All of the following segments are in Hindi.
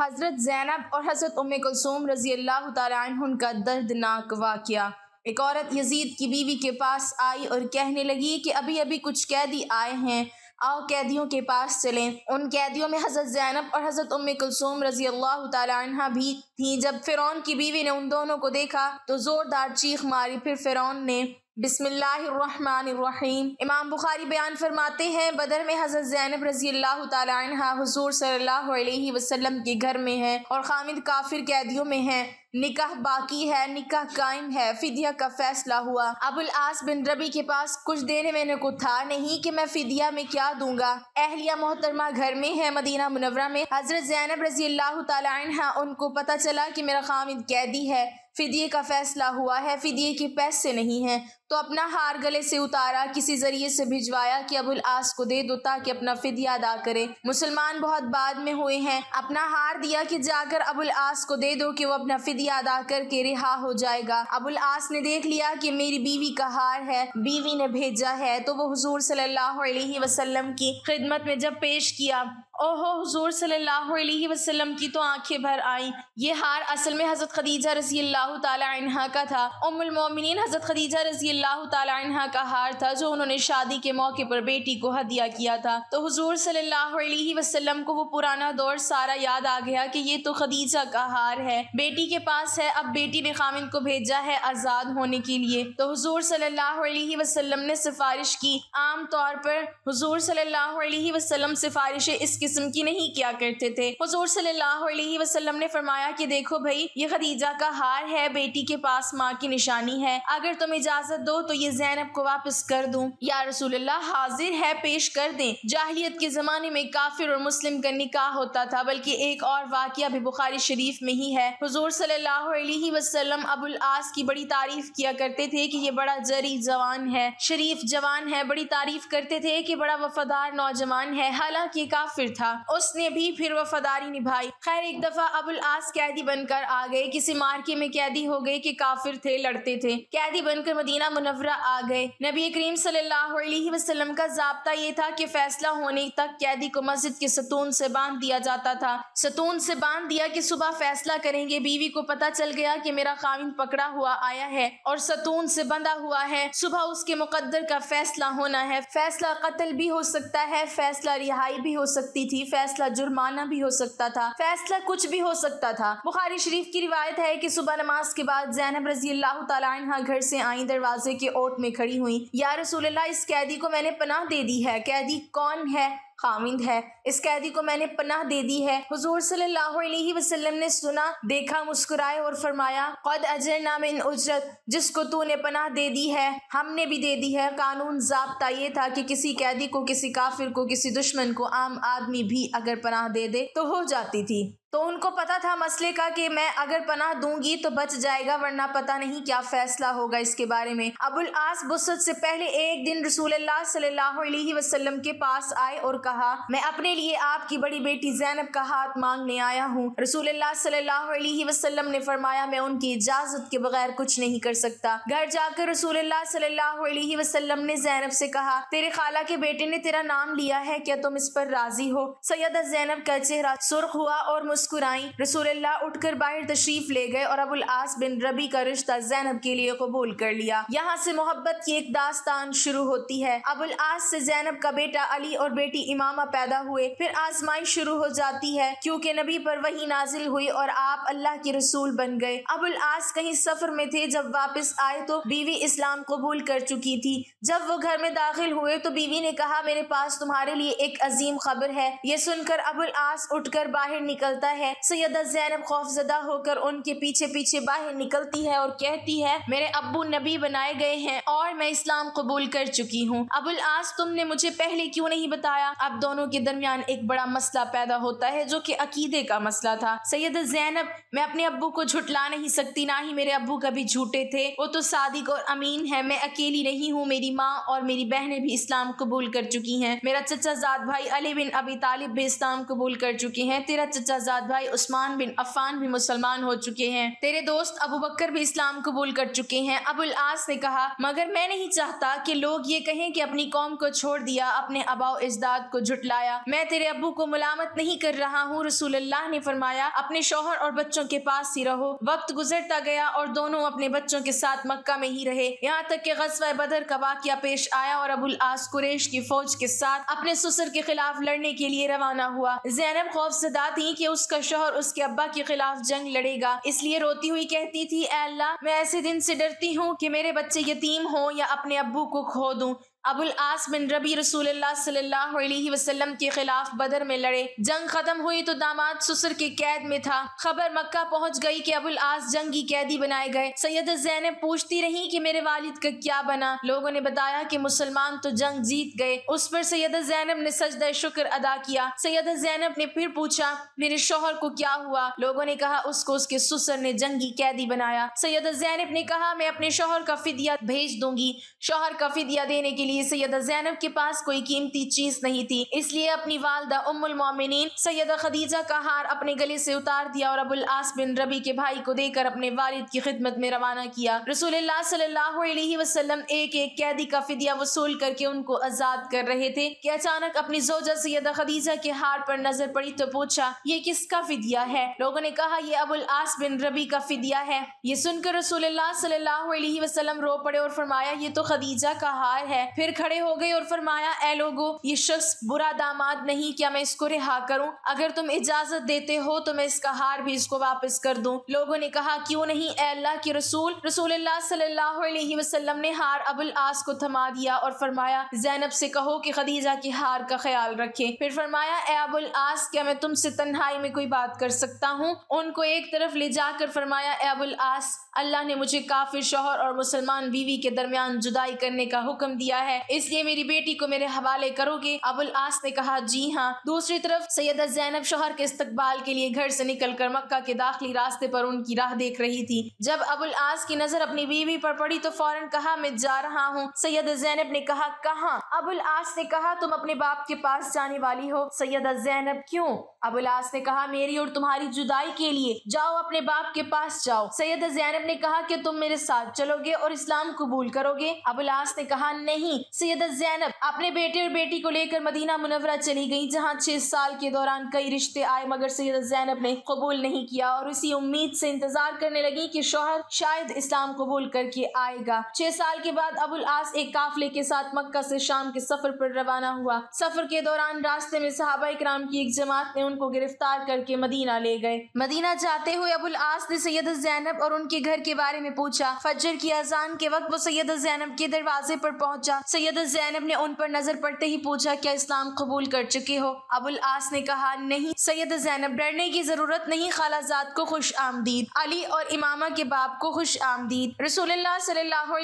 हज़रत जैनब और हज़रत उम कुलसूम रजी अल्लाह तन का दर्दनाक वाक़ एक औरत यजीद की बीवी के पास आई और कहने लगी कि अभी अभी कुछ कैदी आए हैं आओ कैदियों के पास चलें उन कैदियों में हज़रत जैनब और हज़रत उम्म कुलसूम रजी अल्लाह तह भी थीं जब फ़िरौन की बीवी ने उन दोनों को देखा तो ज़ोरदार चीख मारी फिर फ़िरौन ने बिसमीम इमाम बुखारी बयान फरमाते हैं बदर में हज़रत ज़ैनब रजी अल्लाह तहा हजूर सल्लल्लाहु अलैहि वसल्लम के घर में है और खामिद काफिर कैदियों में है निकाह बाकी है निकाह कायम है फिदिया का फैसला हुआ अबुल आस बिन रबी के पास कुछ देने में को था नहीं कि मैं फिदिया में क्या दूंगा अहलिया मोहतरमा घर में है मदीना मुनवरा में हजरत जैनब रजी अल्लाह तहा उनको पता चला कि मेरा खामिद कैदी है फिदिये का फैसला हुआ है फिदिये के पैसे नहीं है तो अपना हार गले से उतारा किसी जरिए से भिजवाया कि अबुल आस को दे दो ताकि अपना फिदिया अदा करे मुसलमान बहुत बाद में हुए हैं अपना हार दिया कि जाकर अबुल आस को दे दो कि वो अपना फिदिया अदा करके रिहा हो जाएगा अबुल आस ने देख लिया कि मेरी बीवी का हार है बीवी ने भेजा है तो वो हजूर सल्लल्लाहु की खिदमत में जब पेश किया ओहो हजूर सल्लल्लाहु अलैहि वसल्लम की तो आंखें भर आईं ये हार असल में हजरत खदीजा रजी अल्लाह तला का था उमुल मोमिन हजरत खदीजा रजी रजील्ला का हार था जो उन्होंने शादी के मौके पर बेटी को हदिया किया था तो हजूर सल्लाम को वो पुराना दौर सारा याद आ गया कि ये तो खदीजा का हार है बेटी के पास है अब बेटी ने खामिन को भेजा है आज़ाद होने के लिए तो हजूर सल्लाम ने सिफारिश की आम तौर पर हजूर सल्लाम सिफारिश इस किस्म की नहीं किया करते थे हजूर सल्लाम ने फरमाया कि देखो भाई ये खदीजा का हार है बेटी के पास माँ की निशानी है अगर तुम इजाज़त दो तो ये जैनब को वापस कर दूं या रसूल अल्लाह हाजिर है पेश कर दें जाहलीत के ज़माने में काफिर और मुस्लिम का निकाह होता था बल्कि एक और वाक़ भी बुखारी शरीफ में ही है हजूर अबुल आस की बड़ी तारीफ किया करते थे की ये बड़ा जरी जवान है शरीफ जवान है बड़ी तारीफ करते थे की बड़ा वफादार नौजवान है हालांकि काफिर था उसने भी फिर वफादारी निभाई खैर एक दफ़ा अबुल आस कैदी बनकर आ गए किसी मार्के में कैदी हो गए कि काफिर थे लड़ते थे कैदी बनकर मदीना मुनवरा आ गए नबी करीम सल्लाम का जबता ये था कि फैसला होने तक कैदी को मस्जिद के सतून से बांध दिया जाता था सतून से बांध दिया कि सुबह फैसला करेंगे बीवी को पता चल गया कि मेरा खामिन पकड़ा हुआ आया है और सतून से बंधा हुआ है सुबह उसके मुकद्दर का फैसला होना है फैसला कत्ल भी हो सकता है फैसला रिहाई भी हो सकती थी फैसला जुर्माना भी हो सकता था फैसला कुछ भी हो सकता था बुखारी शरीफ की रिवायत है की सुबह नमाज के बाद जैनब रजी अल्लाह तला घर से आई दरवाजे दरवाजे के ओट में खड़ी हुई या रसूल इस कैदी को मैंने पनाह दे दी है कैदी कौन है खामिंद है इस कैदी को मैंने पनाह दे दी है हुजूर सल्लल्लाहु अलैहि वसल्लम ने सुना देखा मुस्कुराए और फरमाया कद अजर नाम इन उजरत जिसको तूने पनाह दे दी है हमने भी दे दी है कानून जबता ये था कि किसी कैदी को किसी काफिर को किसी दुश्मन को आम आदमी भी अगर पनाह दे दे तो हो जाती थी तो उनको पता था मसले का कि मैं अगर पनाह दूंगी तो बच जाएगा वरना पता नहीं क्या फैसला होगा इसके बारे में अबुल आस बुसत से पहले एक दिन रसूल सल्लल्लाहु अलैहि वसल्लम के पास आए और कहा मैं अपने लिए आपकी बड़ी बेटी जैनब का हाथ मांगने आया हूँ रसूल सल्लल्लाहु अलैहि वसल्लम ने फरमाया मैं उनकी इजाजत के बगैर कुछ नहीं कर सकता घर जाकर रसूल सल्लल्लाहु अलैहि वसल्लम ने जैनब से कहा तेरे खाला के बेटे ने तेरा नाम लिया है क्या तुम इस पर राजी हो सैदा जैनब का चेहरा सुर्ख हुआ और मुस्कुराई रसूल्ला उठकर बाहर तशरीफ ले गए और अबुल आस बिन रबी का रिश्ता जैनब के लिए कबूल कर लिया यहाँ से मोहब्बत की एक दास्तान शुरू होती है अबुल आस से जैनब का बेटा अली और बेटी इमामा पैदा हुए फिर आजमाई शुरू हो जाती है क्योंकि नबी पर वही नाजिल हुई और आप अल्लाह के रसूल बन गए अबुल आस कहीं सफर में थे जब वापस आए तो बीवी इस्लाम कबूल कर चुकी थी जब वो घर में दाखिल हुए तो बीवी ने कहा मेरे पास तुम्हारे लिए एक अजीम खबर है ये सुनकर अबुल आस उठकर बाहर निकलता जाता है सैदा जैनब खौफजदा होकर उनके पीछे पीछे बाहर निकलती है और कहती है मेरे अबू नबी बनाए गए हैं और मैं इस्लाम कबूल कर चुकी हूँ अबुल आज तुमने मुझे पहले क्यों नहीं बताया अब दोनों के दरमियान एक बड़ा मसला पैदा होता है जो कि अकीदे का मसला था सैयद जैनब मैं अपने अबू को झुटला नहीं सकती ना ही मेरे अबू कभी झूठे थे वो तो सादिक और अमीन है मैं अकेली नहीं हूँ मेरी माँ और मेरी बहनें भी इस्लाम कबूल कर चुकी हैं मेरा चचा जाद भाई अली बिन अबी तालिब भी इस्लाम कबूल कर चुके हैं तेरा चचा दाद भाई उस्मान बिन अफान भी मुसलमान हो चुके हैं तेरे दोस्त अबू बकर भी इस्लाम कबूल कर चुके हैं अबुल आस ने कहा मगर मैं नहीं चाहता कि लोग ये कहें कि अपनी कौम को छोड़ दिया अपने अबाव इजदाद को झुटलाया मैं तेरे अबू को मलामत नहीं कर रहा हूँ अल्लाह ने फरमाया अपने शोहर और बच्चों के पास ही रहो वक्त गुजरता गया और दोनों अपने बच्चों के साथ मक्का में ही रहे यहाँ तक के गजवा बदर का वाक्य पेश आया और अबुल आस कुरेश की फौज के साथ अपने ससुर के खिलाफ लड़ने के लिए रवाना हुआ जैनब खौफ सदा थी कि उस उसका शोहर उसके अब्बा के खिलाफ जंग लड़ेगा इसलिए रोती हुई कहती थी अल्लाह मैं ऐसे दिन से डरती हूँ कि मेरे बच्चे यतीम हो या अपने अब्बू को खो दूं अबुल आस बिन रबी रसूल सल्लल्लाहु वसल्लम के खिलाफ बदर में लड़े जंग खत्म हुई तो दामाद सुसर के कैद में था खबर मक्का पहुंच गई कि अबुल आस की कैदी बनाए गए सैयद जैनब पूछती रही कि मेरे वालिद का क्या बना लोगों ने बताया कि मुसलमान तो जंग जीत गए उस पर सैयद जैनब ने सजद शुक्र अदा किया सैयद जैनब ने फिर पूछा मेरे शोहर को क्या हुआ लोगो ने कहा उसको उसके सुसर ने जंगी कैदी बनाया सैयद जैनब ने कहा मैं अपने शोहर का फिदिया भेज दूंगी शोहर का फिदिया देने के लिए कि सैयदा जैनब के पास कोई कीमती चीज नहीं थी इसलिए अपनी वालदा उम्मुल मोमिनीन सैयदा खदीजा का हार अपने गले से उतार दिया और अबुल आस बिन रबी के भाई को देकर अपने वालिद की खिदमत में रवाना किया रसूल सल्लल्लाहु अलैहि वसल्लम एक एक कैदी का फिदिया वसूल करके उनको आजाद कर रहे थे की अचानक अपनी जोजा सैयद खदीजा के हार पर नजर पड़ी तो पूछा ये किसका फिदिया है लोगों ने कहा ये अबुल आस बिन रबी का फिदिया है ये सुनकर रसूल सल्लल्लाहु अलैहि वसल्लम रो पड़े और फरमाया ये तो खदीजा का हार है फिर फिर खड़े हो गए और फरमाया ए लोगो ये शख्स बुरा दामाद नहीं क्या मैं इसको रिहा करूं अगर तुम इजाजत देते हो तो मैं इसका हार भी इसको वापस कर दूं लोगों ने कहा क्यों नहीं ए अल्लाह के रसूल रसूल सल्लल्लाहु अलैहि वसल्लम ने हार अबुल आस को थमा दिया और फरमाया जैनब से कहो की खदीजा की हार का ख्याल रखे फिर फरमाया ए अबुल आस क्या मैं तुमसे तन्हाई में कोई बात कर सकता हूँ उनको एक तरफ ले जाकर फरमाया ए अबुल आस अल्लाह ने मुझे काफिर शोहर और मुसलमान बीवी के दरमियान जुदाई करने का हुक्म दिया है है इसलिए मेरी बेटी को मेरे हवाले करोगे अबुल आस ने कहा जी हाँ दूसरी तरफ सैयद जैनब शहर के इस्तकबाल के लिए घर से निकल कर मक्का के दाखिली रास्ते पर उनकी राह देख रही थी जब अबुल आस की नजर अपनी बीवी पर पड़ी तो फौरन कहा मैं जा रहा हूँ सैयद जैनब ने कहा कहाँ अबुल आस ने कहा तुम अपने बाप के पास जाने वाली हो सैयदा जैनब क्यों अबुल आस ने कहा मेरी और तुम्हारी जुदाई के लिए जाओ अपने बाप के पास जाओ सैयद जैनब ने कहा कि तुम मेरे साथ चलोगे और इस्लाम कबूल करोगे अबुल आस ने कहा नहीं सैदा जैनब अपने बेटे और बेटी को लेकर मदीना मुनवरा चली गई जहाँ छह साल के दौरान कई रिश्ते आए मगर सैदा जैनब ने कबूल नहीं किया और उसी उम्मीद से इंतजार करने लगी की शोहर शायद इस्लाम कबूल करके आएगा छह साल के बाद अबुल आस एक काफले के साथ मक्का से शाम के सफर पर रवाना हुआ सफर के दौरान रास्ते में सहाबा इक्राम की एक जमात ने उनको गिरफ्तार करके मदीना ले गए मदीना जाते हुए अबुल आस ने सैयद जैनब और उनके घर के बारे में पूछा फजर की अजान के वक्त वो सैयद जैनब के दरवाजे पर पहुंचा सैयद जैनब ने उन पर नजर पड़ते ही पूछा क्या इस्लाम कबूल कर चुके हो अबुल आस ने कहा नहीं सैयद जैनब डरने की जरूरत नहीं खालाजात को खुश आमदीद अली और इमामा के बाप को खुश आमदीद रसूल सल्लल्लाहु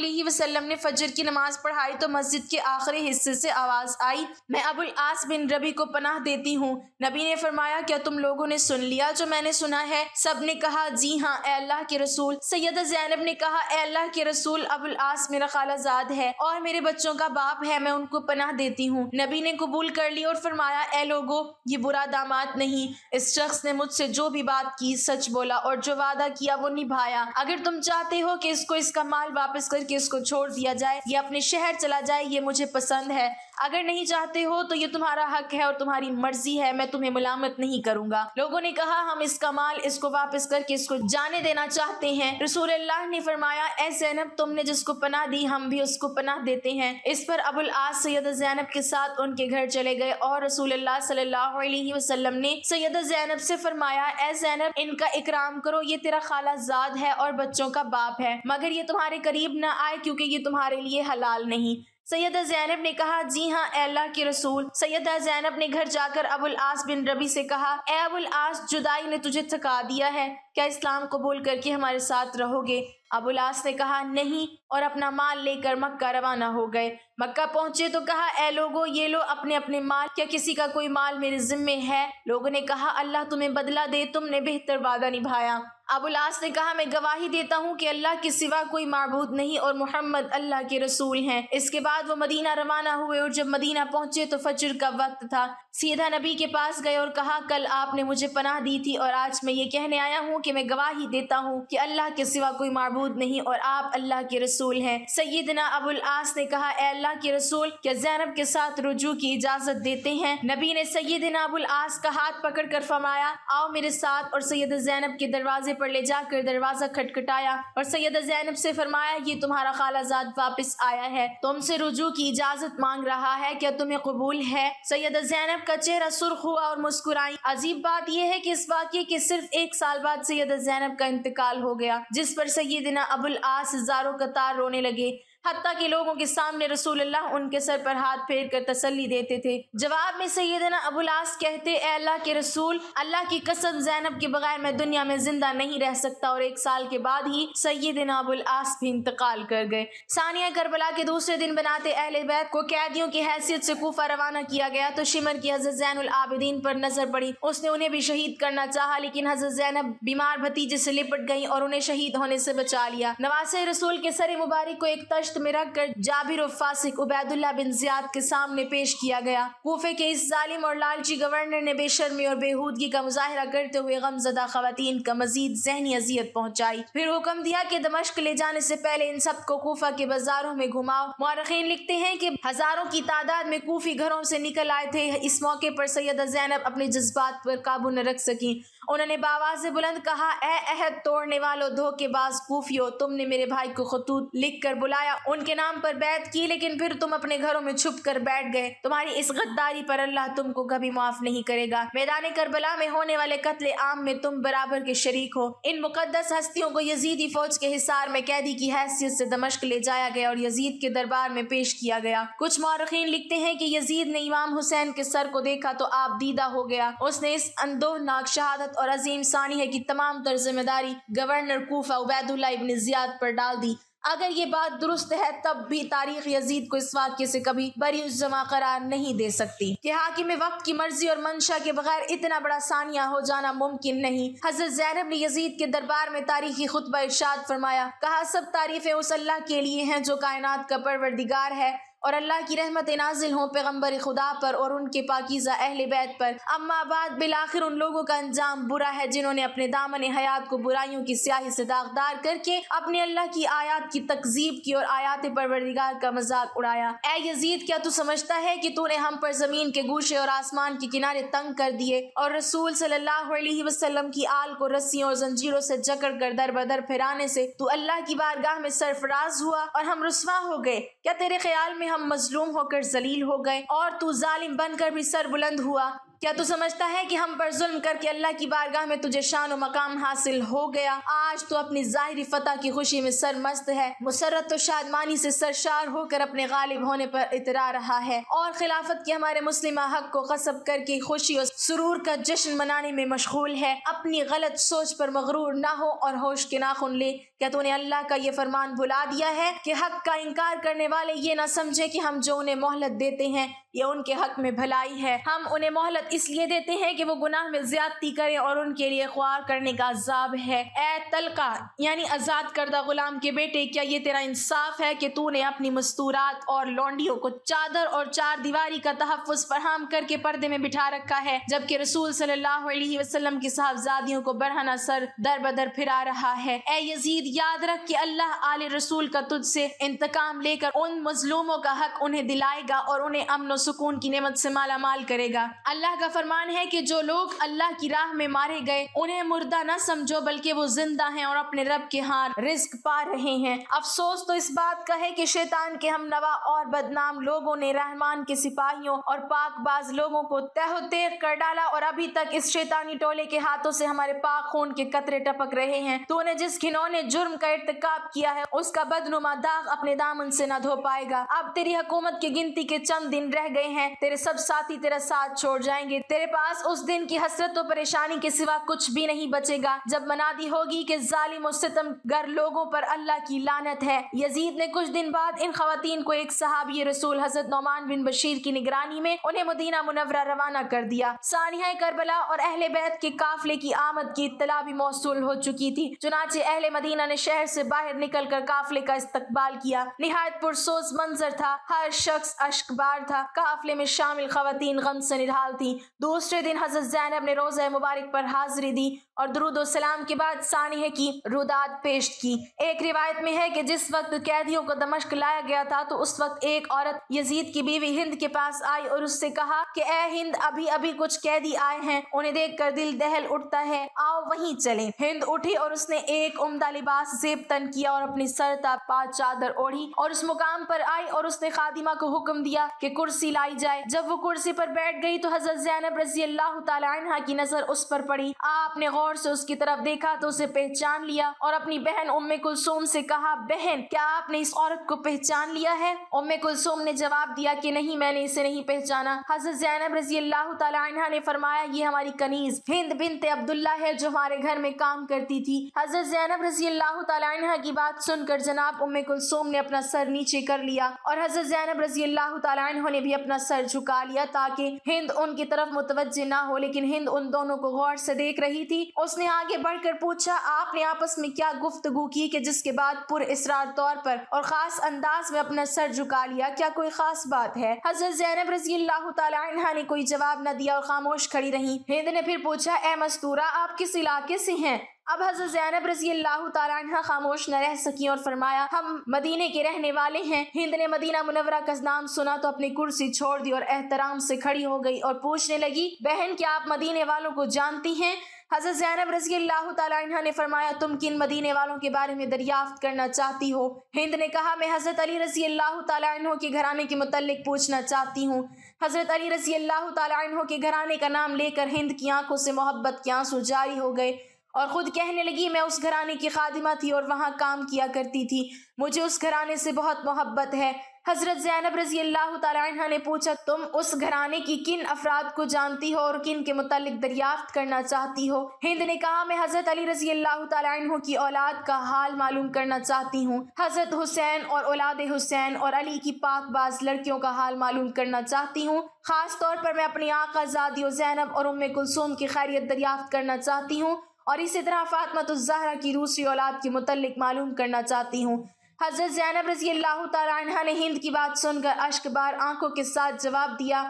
ने फजर की नमाज पढ़ाई तो मस्जिद के आखिरी हिस्से से आवाज़ आई मैं अबुल आस बिन रबी को पनाह देती हूँ नबी ने फरमाया क्या तुम लोगों ने सुन लिया जो मैंने सुना है सब ने कहा जी हाँ अल्लाह के रसूल सैयद जैनब ने कहा अल्लाह के रसूल अबुल आस मेरा खालाजाद है और मेरे बच्चों बच्चों का बाप है मैं उनको पनाह देती हूँ नबी ने कबूल कर ली और फरमाया ए लोगो ये बुरा दामाद नहीं इस शख्स ने मुझसे जो भी बात की सच बोला और जो वादा किया वो निभाया अगर तुम चाहते हो कि इसको इसका माल वापस करके इसको छोड़ दिया जाए या अपने शहर चला जाए ये मुझे पसंद है अगर नहीं चाहते हो तो ये तुम्हारा हक है और तुम्हारी मर्जी है मैं तुम्हें मलामत नहीं करूंगा लोगों ने कहा हम इसका माल इसको वापस करके इसको जाने देना चाहते हैं रसूल अल्लाह ने फरमाया ए जैनब तुमने जिसको पनाह दी हम भी उसको पनाह देते हैं इस पर अबुल आज सैयद जैनब के साथ उनके घर चले गए और रसूल अल्लाह सल्लल्लाहु अलैहि वसल्लम ने सैयद जैनब से फरमाया ए जैनब इनका इकराम करो ये तेरा खाला जाद है और बच्चों का बाप है मगर ये तुम्हारे करीब ना आए क्योंकि ये तुम्हारे लिए हलाल नहीं सैयद जैनब ने कहा जी हाँ अल्लाह के रसूल सैयद जैनब ने घर जाकर अबुल आस बिन रबी से कहा ए अबुल आस जुदाई ने तुझे थका दिया है क्या इस्लाम कबूल करके हमारे साथ रहोगे अबुल आस ने कहा नहीं और अपना माल लेकर मक्का रवाना हो गए मक्का पहुंचे तो कहा ए लोगो ये लो अपने अपने माल क्या किसी का कोई माल मेरे जिम्मे है लोगों ने कहा अल्लाह तुम्हें बदला दे तुमने बेहतर वादा निभाया अबुलास ने कहा मैं गवाही देता हूँ कि अल्लाह के सिवा कोई मबूद नहीं और मोहम्मद अल्लाह के रसूल हैं इसके बाद वो मदीना रवाना हुए और जब मदीना पहुंचे तो फजर का वक्त था सीधा नबी के पास गए और कहा कल आपने मुझे पनाह दी थी और आज मैं ये कहने आया हूँ कि मैं गवाही देता हूँ कि अल्लाह के सिवा कोई मबूद नहीं और आप अल्लाह के रसूल हैं सैदना अबुल आस ने कहा अल्लाह के रसूल क्या जैनब के साथ रुजू की इजाजत देते हैं नबी ने सैदना अबुल आस का हाथ पकड़ कर फरमाया आओ मेरे साथ और सैयद जैनब के दरवाजे पर ले जाकर दरवाजा खटखटाया और सैयद जैनब से फरमाया ये तुम्हारा खालाजाद वापस आया है तुमसे रुजू की इजाजत मांग रहा है क्या तुम्हें कबूल है सैयद जैनब का चेहरा सुर्ख हुआ और मुस्कुराई अजीब बात यह है की इस वाक्य के सिर्फ एक साल बाद सैयद जैनब का इंतकाल हो गया जिस पर सैदना अबुल आस हजारों कतार रोने लगे हती के लोगों के सामने रसूल अल्लाह उनके सर पर हाथ फेर कर तसली देते थे जवाब में सैदना अबुलास कहते अल्लाह के रसूल अल्लाह की कसम जैनब के बगैर मैं दुनिया में जिंदा नहीं रह सकता और एक साल के बाद ही सैदना अबुलास भी इंतकाल कर गए सानिया करबला के दूसरे दिन बनाते अहल बैत को कैदियों की हैसियत से कोफा रवाना किया गया तो शिमर की हजरत जैन आबिदीन पर नजर पड़ी उसने उन्हें भी शहीद करना चाहा लेकिन हजरत जैनब बीमार भतीजे से लिपट गई और उन्हें शहीद होने से बचा लिया नवासे रसूल के सर मुबारक को एक तश दस्त में रखकर जाबिर फासिक उबैदुल्ला बिन जियाद के सामने पेश किया गया कोफे के इस जालिम और लालची गवर्नर ने बेशर्मी और बेहूदगी का मुजाहरा करते हुए गमजदा खातन का मजीद जहनी अजियत पहुँचाई फिर हुक्म दिया की दमश्क ले जाने से पहले इन सब को कोफा के बाजारों में घुमाओ मौरखीन लिखते हैं की हजारों की तादाद में कोफी घरों से निकल आए थे इस मौके पर सैयद जैनब अपने जज्बात पर काबू न रख सकी उन्होंने से बुलंद कहा ए अहद तोड़ने वालों धोखेबाज खूफियो तुमने मेरे भाई को खतूत लिख कर बुलाया उनके नाम पर बैत की लेकिन फिर तुम अपने घरों में छुप कर बैठ गए तुम्हारी इस गद्दारी पर अल्लाह तुमको कभी माफ नहीं करेगा मैदान करबला में होने वाले कत्ले आम में तुम बराबर के शरीक हो इन मुकदस हस्तियों को यजीदी फौज के हिसार में कैदी की हैसियत से दमश्क ले जाया गया और यजीद के दरबार में पेश किया गया कुछ मौरखीन लिखते हैं की यजीद ने इमाम हुसैन के सर को देखा तो आप दीदा हो गया उसने इस अंदोहनाक शहादत इज्जत और अजीम सानिया की तमाम तर जिम्मेदारी governor Kufa Ubaidullah ibn Ziyad पर डाल दी अगर ये बात दुरुस्त है तब भी तारीख यजीद को इस वाक्य से कभी बरी जमा करार नहीं दे सकती कि हाकिम वक्त की मर्जी और मंशा के बगैर इतना बड़ा सानिया हो जाना मुमकिन नहीं हजरत जैनब ने यजीद के दरबार में तारीखी खुतबा इर्शाद फरमाया कहा सब तारीफें उस अल्लाह के लिए हैं जो कायनात का परवरदिगार है और अल्लाह की रहमत नाजिल हों पैगम्बर खुदा पर और उनके पाकिज़ा अहल बैत पर अम्मा बाद आखिर उन लोगों का अंजाम बुरा है जिन्होंने अपने दामन हयात को बुराइयों की स्याही से दागदार करके अपने अल्लाह की आयात की तकजीब की और आयात परवरदिगार का मजाक उड़ाया ए यजीद क्या तू समझता है कि तूने हम पर जमीन के गूशे और आसमान के किनारे तंग कर दिए और रसूल सल्लल्लाहु अलैहि की आल को रस्सियों और जंजीरों से जकड़ कर दर बदर फिराने से तू अल्लाह की बारगाह में सरफराज हुआ और हम रसवा हो गए क्या तेरे ख्याल में हम मजलूम होकर जलील हो गए और तू जालिम बनकर भी सर बुलंद हुआ क्या तू समझता है कि हम पर जुल्म करके अल्लाह की बारगाह में तुझे शान मकाम हासिल हो गया आज तो अपनी जाहिरी फतह की खुशी में सरमस्त है मुसरत तो शादमानी से सरशार होकर अपने गालिब होने पर इतरा रहा है और खिलाफत के हमारे मुस्लिम हक को कसब करके खुशी और सुरूर का जश्न मनाने में मशगूल है अपनी गलत सोच पर मगरूर ना हो और होश के नाखुन ले क्या तूने अल्लाह का ये फरमान भुला दिया है कि हक का इनकार करने वाले ये ना समझे कि हम जो उन्हें मोहलत देते हैं ये उनके हक में भलाई है हम उन्हें मोहलत इसलिए देते हैं कि वो गुनाह में ज्यादती करें और उनके लिए ख्वार करने का अजाब है ए तलका यानी आज़ाद करदा गुलाम के बेटे क्या ये तेरा इंसाफ है कि तूने अपनी मस्तूरात और लौंडियों को चादर और चार दीवारी का तहफ़ फराम करके पर्दे में बिठा रखा है जबकि रसूल सल्लल्लाहु अलैहि वसल्लम की साहबजादियों को बरहना सर दर बदर फिरा रहा है ए यजीद याद रख के अल्लाह आले रसूल का तुझसे इंतकाम लेकर उन मजलूमों का हक उन्हें दिलाएगा और उन्हें अमन सुकून की नेमत से माल करेगा अल्लाह का फरमान है कि जो लोग अल्लाह की राह में मारे गए उन्हें मुर्दा न समझो बल्कि वो जिंदा हैं और अपने रब के हार रिस्क पा रहे हैं अफसोस तो इस बात का है कि शैतान के हम नवा और बदनाम लोगों ने रहमान के सिपाहियों और पाकबाज लोगों को तह तेर कर डाला और अभी तक इस शैतानी टोले के हाथों से हमारे पाक खून के कतरे टपक रहे हैं तो उन्हें जिस घिनौने जुर्म का इरतकब किया है उसका बदनुमा दाग अपने दामन से न धो पाएगा अब तेरी हुकूमत की गिनती के चंद दिन रह गए हैं तेरे सब साथी तेरा साथ छोड़ जाए जाएंगे तेरे पास उस दिन की हसरत और परेशानी के सिवा कुछ भी नहीं बचेगा जब मनादी होगी कि जालिम और गर लोगों पर अल्लाह की लानत है यजीद ने कुछ दिन बाद इन खातन को एक सहाबी रसूल हजरत नौमान बिन बशीर की निगरानी में उन्हें मदीना मुनवरा रवाना कर दिया सानिया करबला और अहले बैत के काफिले की आमद की इतला भी मौसू हो चुकी थी चुनाचे अहले मदीना ने शहर से बाहर निकल कर काफिले का इस्तकबाल किया निहायत पुरसोस मंजर था हर शख्स अश्कबार था काफिले में शामिल खातन गम से निहाल थी की दूसरे दिन हजरत जैनब ने रोज़ मुबारक पर हाजिरी दी और दरुद्लाम के बाद सानिह की रुदात पेश की एक रिवायत में है कि जिस वक्त कैदियों को दमश्क लाया गया था तो उस वक्त एक औरत यजीद की बीवी हिंद के पास आई और उससे कहा कि ए हिंद अभी अभी कुछ कैदी आए हैं उन्हें देख कर दिल दहल उठता है आओ वहीं चले हिंद उठी और उसने एक उमदा लिबास जेब तन किया और अपनी सर तपा चादर ओढ़ी और उस मुकाम पर आई और उसने खादिमा को हुक्म दिया कि कुर्सी लाई जाए जब वो कुर्सी पर बैठ गई तो हजरत जैनब रजी अल्लाह तला की नजर उस पर पड़ी आपने गौर से उसकी तरफ देखा तो उसे पहचान लिया और अपनी बहन उम्मे कुलसुम से कहा बहन क्या आपने इस औरत को पहचान लिया है उम्मे कुलसुम ने जवाब दिया कि नहीं मैंने इसे नहीं पहचाना हजरत जैनब रजी अल्लाह तला ने फरमाया ये हमारी कनीज हिंद बिनते अब्दुल्ला है जो हमारे घर में काम करती थी हजरत जैनब रजी अल्लाह तला की बात सुनकर जनाब उम्मे कुलसुम ने अपना सर नीचे कर लिया और हजरत जैनब रजी अल्लाह तला ने भी अपना सर झुका लिया ताकि हिंद उनकी तरफ मुतवजह ना हो लेकिन हिंद उन दोनों को गौर से देख रही थी उसने आगे बढ़कर पूछा आपने आपस में क्या गुफ्तगु की कि जिसके बाद पुर इसरार तौर पर और खास अंदाज में अपना सर झुका लिया क्या कोई खास बात है हजरत जैनब रजी अल्लाह ने कोई जवाब न दिया और खामोश खड़ी रही हिंद ने फिर पूछा ए मस्तूरा आप किस इलाके से हैं अब हजरत जैनब रजी अल्लाह तला खामोश न रह सकी और फरमाया हम मदीने के रहने वाले हैं हिंद ने मदीना मुनवरा का नाम सुना तो अपनी कुर्सी छोड़ दी और एहतराम से खड़ी हो गई और पूछने लगी बहन क्या आप मदीने वालों को जानती हैं हज़रत जैनब रजी अल्लाह तह ने फरमाया तुम किन मदीने वालों के बारे में दरियाफ्त करना चाहती हो हिंद ने कहा मैं हज़रत अली रजी अल्लाह तह के घराने के मतलब पूछना चाहती हूँ हज़रत अली रजी अल्लाह तह के घराने का नाम लेकर हिंद की आंखों से मोहब्बत के आंसू जारी हो गए और ख़ुद कहने लगी मैं उस घराने की खादिमा थी और वहाँ काम किया करती थी मुझे उस घराने से बहुत मोहब्बत है हज़रत ज़ैनब रज़ी अल्लाह तह ने पूछा तुम उस घराने की किन अफराद को जानती हो और किन के मतलब दरियाफ्त करना चाहती हो हिंद ने कहा मैं हज़रत अली रज़ी अल्लाह तह की औलाद का हाल मालूम करना चाहती हूँ हज़रत हुसैन और औलाद हुसैन और अली की पाकबाज लड़कियों का हाल मालूम करना चाहती हूँ ख़ास तौर पर मैं अपनी आका और ज़ैनब और उम कुलसूम की खैरियत दरियाफ्त करना चाहती हूँ और इसी तरह फातमतरा तो जहरा की दूसरी औलाद के मुतलक मालूम करना चाहती हूँ हज़रत जैनब रजी अल्लाह तारा ने हिंद की बात सुनकर अश्कबार आंखों के साथ जवाब दिया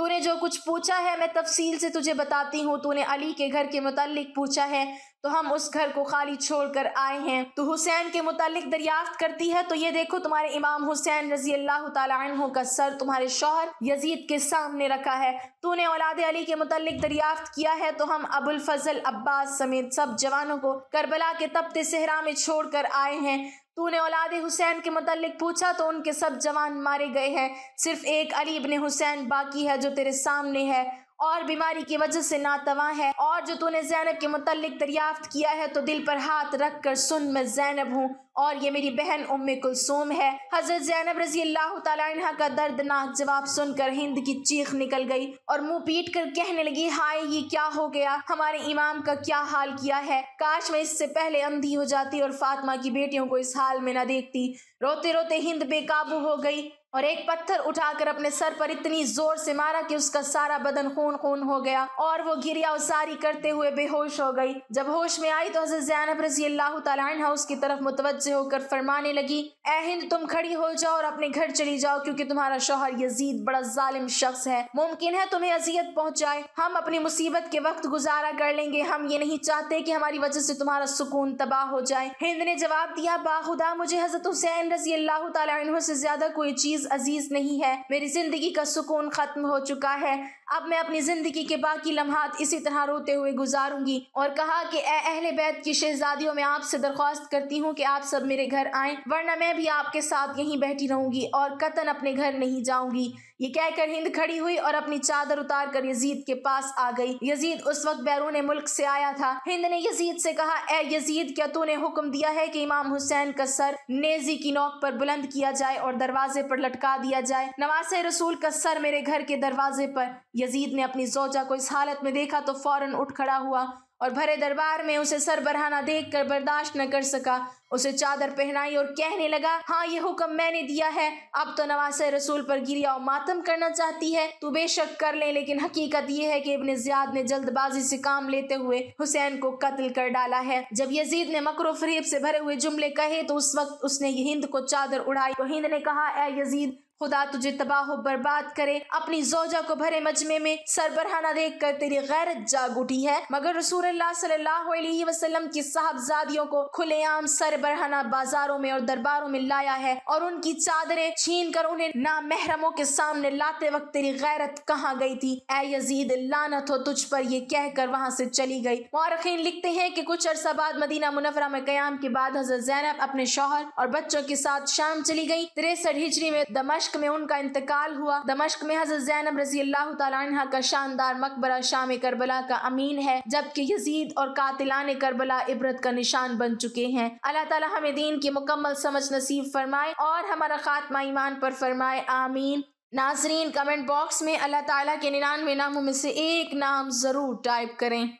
तूने जो कुछ पूछा है मैं तफसील से तुझे बताती हूँ तूने अली के घर के मुतालिक पूछा है तो हम उस घर को खाली छोड़ कर आए हैं तो हुसैन के मुतालिक दरियाफ्त करती है तो ये देखो तुम्हारे इमाम हुसैन रजी अल्लाह तु का सर तुम्हारे शोहर यजीद के सामने रखा है तूने औलाद अली के मुतालिक दरियाफ्त किया है तो हम अबुल फजल अब्बास समेत सब जवानों को करबला के तपते सहरा में छोड़ कर आए हैं तूने औलाद हुसैन के मतलब पूछा तो उनके सब जवान मारे गए हैं सिर्फ एक अली ने हुसैन बाकी है जो तेरे सामने है और बीमारी की वजह से नातवा है और जो तूने जैनब के मुतलिक दरियाफ्त किया है तो दिल पर हाथ रख कर सुन मैं जैनब हूँ और ये मेरी बहन उम्म कुलसूम है हजरत जैनब रजी अल्लाह तहा का दर्दनाक जवाब सुनकर हिंद की चीख निकल गई और मुंह पीट कर कहने लगी हाय ये क्या हो गया हमारे इमाम का क्या हाल किया है काश मैं इससे पहले अंधी हो जाती और फातिमा की बेटियों को इस हाल में न देखती रोते रोते हिंद बेकाबू हो गई और एक पत्थर उठाकर अपने सर पर इतनी जोर से मारा कि उसका सारा बदन खून खून हो गया और वो गिरिया उसारी करते हुए बेहोश हो गई जब होश में आई तो हजरत जैनब रजी अल्लाह तला उसकी तरफ मुतवजह होकर फरमाने लगी हिंद तुम खड़ी हो जाओ और अपने घर चली जाओ क्योंकि तुम्हारा शोहर यजीद बड़ा जालिम शख्स है मुमकिन है तुम्हें अजियत पहुंचाए हम अपनी मुसीबत के वक्त गुजारा कर लेंगे हम ये नहीं चाहते कि हमारी वजह से तुम्हारा सुकून तबाह हो जाए हिंद ने जवाब दिया बाखुदा मुझे हजरत हुसैन रजी अल्लाह तला से ज्यादा कोई चीज चीज अजीज नहीं है मेरी जिंदगी का सुकून खत्म हो चुका है अब मैं अपनी जिंदगी के बाकी लम्हात इसी तरह रोते हुए गुजारूंगी और कहा कि ए अहले बैत की शहजादियों में आपसे दरख्वास्त करती हूँ कि आप सब मेरे घर आए वरना मैं भी आपके साथ यहीं बैठी रहूंगी और कतन अपने घर नहीं जाऊंगी ये कहकर हिंद खड़ी हुई और अपनी चादर उतार कर यजीद के पास आ गई यजीद उस वक्त बैरून मुल्क से आया था हिंद ने यजीद से कहा ए यजीद क्या तूने हुक्म दिया है कि इमाम हुसैन का सर नेजी की नोक पर बुलंद किया जाए और दरवाजे पर लटका दिया जाए नवासे रसूल का सर मेरे घर के दरवाजे पर यजीद ने अपनी जोजा को इस हालत में देखा तो फौरन उठ खड़ा हुआ और भरे दरबार में उसे सर बरहाना देख कर बर्दाश्त न कर सका उसे चादर पहनाई और कहने लगा हाँ ये हुक्म मैंने दिया है अब तो नवासे रसूल पर गिरिया और मातम करना चाहती है तू बेशक कर ले लेकिन हकीकत ये है कि इब्ने जियाद ने जल्दबाजी से काम लेते हुए हुसैन को कत्ल कर डाला है जब यजीद ने मकरो फरीब से भरे हुए जुमले कहे तो उस वक्त उसने हिंद को चादर उड़ाई तो हिंद ने कहा ए यजीद खुदा तुझे तबाह बर्बाद करे अपनी जोजा को भरे मजमे में सरबराना देख कर तेरी गैरत जाग उठी है मगर रसूल सल्लाम की साहबजादियों को खुलेआम सरबराना बाजारों में और दरबारों में लाया है और उनकी चादरें छीन कर उन्हें नामहरमों के सामने लाते वक्त तेरी गैरत कहाँ गई थी ए यजीद लानत हो तुझ पर ये कहकर वहाँ से चली गई मौरखीन लिखते हैं कि कुछ अरसा बाद मदीना मुनवरा में क्याम के बाद हजरत जैनब अपने शोहर और बच्चों के साथ शाम चली गई तिरसठ हिजरी में दमश दमश्क में उनका इंतकाल हुआ दमश्क में हजरत जैनब रजी अल्लाह तला का शानदार मकबरा शाम करबला का अमीन है जबकि यजीद और कातिलान करबला इबरत का निशान बन चुके हैं अल्लाह ताला हमें दीन की मुकम्मल समझ नसीब फरमाए और हमारा खात्मा ईमान पर फरमाए आमीन नाजरीन कमेंट बॉक्स में अल्लाह ताला के निन्यानवे नामों में से एक नाम ज़रूर टाइप करें